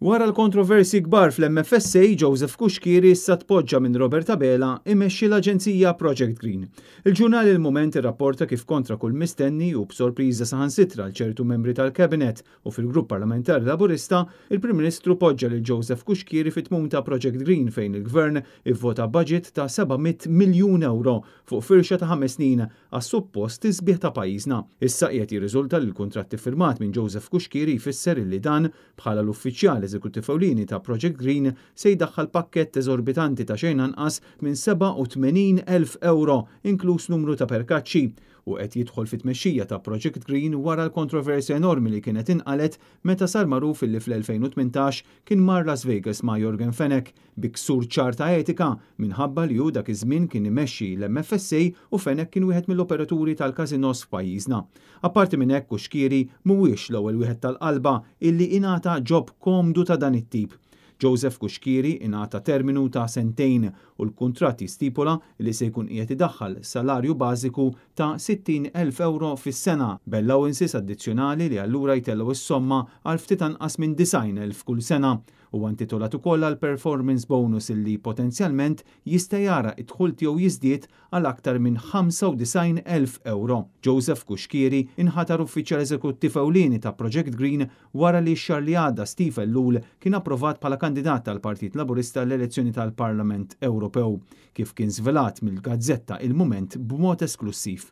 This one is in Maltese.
Wara l-kontroversi kbar fl-MFSA, Joseph Kuxkiri issa tpoġġa minn Roberta Bela imexxi l-Aġenzija Project Green. Il-ġurnal il-moment irrapporta kif kontra kull mistenni u b'sorpriża saħansitra l-ċertu membri tal-Kabinet u fil-Grupp Parlamentari Laburista, il-Prim Ministru poġġa lil Joseph Kushkiri fit ta' Project Green fejn il-Gvern ivvota budget ta' 700 miljun euro fuq firxa ta' ħames snin għas-suppost iżbieħ ta' pajjiżna. Issa qiegħed jirriżulta li l-kuntratt firmat minn Joseph Kuxkiri jfisser illi dan bħala l-uffiċjali l-eżekutif ewlieni ta' Project Green se jdaħħal pakkett eżorbitanti ta' xejn anqas minn 87,000 euro, inkluż numru ta' perkaċċi, u qed jidħol fit mexxija ta' Project Green wara l-kontroversja enormi li kienet inqalet meta sar magħruf illi fl-2018 kien mar Las Vegas ma' Jorgen Fenek biksur ċarta etika minħabba li hu dak iż-żmien kien imexxi l-MFSA u Fenek kien wieħed mill-operaturi tal-kazinos f'pajjiżna. Apparti minn hekk u xkieri mhuwiex l-ewwel wieħed tal-qalba illi ingħata ġob komdu perjodu ta' dan it-tip Joseph Kuxkiri ingħata terminu ta' sentejn u l-kontratti jistipula li se jkun qiegħed idaħħal salarju bażiku ta' 60,000 euro fis-sena bell-allowances addizzjonali li allura jtellgħu s somma għal ftit anqas minn 90,000 kull sena u għantitolat ukoll l performance bonus illi potenzjalment jista' jara u jizdiet jiżdied għal aktar minn 95,000 euro. Joseph Kuxkiri inħatar uffiċjal eżekuttiv ewlieni ta' Project Green wara li x-xar li għadda Steve Lul kien approvat bħala kandidat tal-Partit Laburista l-elezzjoni tal-Parlament Ewropew kif kien zvelat mill-gazzetta il-Moment b'mod esklusiv